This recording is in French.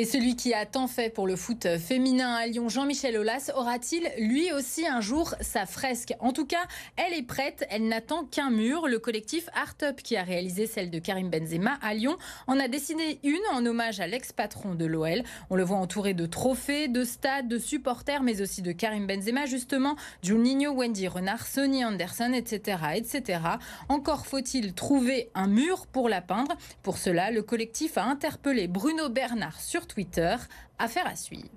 Et celui qui a tant fait pour le foot féminin à Lyon, Jean-Michel Aulas, aura-t-il lui aussi un jour sa fresque En tout cas, elle est prête, elle n'attend qu'un mur. Le collectif Art Up, qui a réalisé celle de Karim Benzema à Lyon, en a dessiné une en hommage à l'ex-patron de l'OL. On le voit entouré de trophées, de stades, de supporters, mais aussi de Karim Benzema, justement, Juninho, Wendy Renard, Sonny Anderson, etc. etc. Encore faut-il trouver un mur pour la peindre. Pour cela, le collectif a interpellé Bruno Bernard sur Twitter. Affaire à suivre.